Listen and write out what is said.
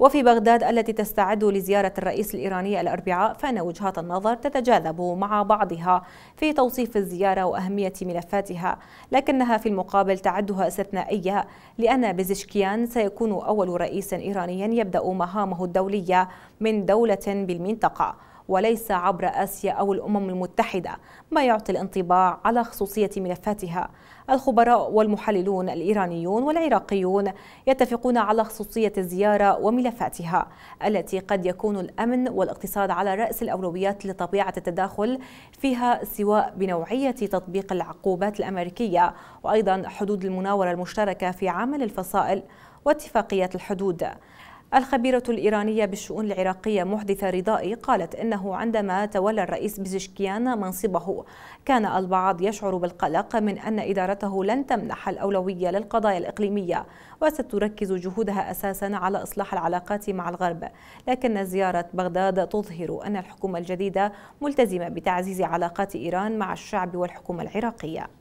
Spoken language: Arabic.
وفي بغداد التي تستعد لزيارة الرئيس الإيراني الأربعاء فإن وجهات النظر تتجاذب مع بعضها في توصيف الزيارة وأهمية ملفاتها لكنها في المقابل تعدها استثنائية لأن بزشكيان سيكون أول رئيس إيراني يبدأ مهامه الدولية من دولة بالمنطقة وليس عبر آسيا أو الأمم المتحدة ما يعطي الانطباع على خصوصية ملفاتها الخبراء والمحللون الإيرانيون والعراقيون يتفقون على خصوصية الزيارة وملفاتها التي قد يكون الأمن والاقتصاد على رأس الأولويات لطبيعة التداخل فيها سواء بنوعية تطبيق العقوبات الأمريكية وأيضا حدود المناورة المشتركة في عمل الفصائل واتفاقيات الحدود الخبيرة الإيرانية بالشؤون العراقية محدثة رضائي قالت إنه عندما تولى الرئيس بزشكيان منصبه كان البعض يشعر بالقلق من أن إدارته لن تمنح الأولوية للقضايا الإقليمية وستركز جهودها أساسا على إصلاح العلاقات مع الغرب لكن زيارة بغداد تظهر أن الحكومة الجديدة ملتزمة بتعزيز علاقات إيران مع الشعب والحكومة العراقية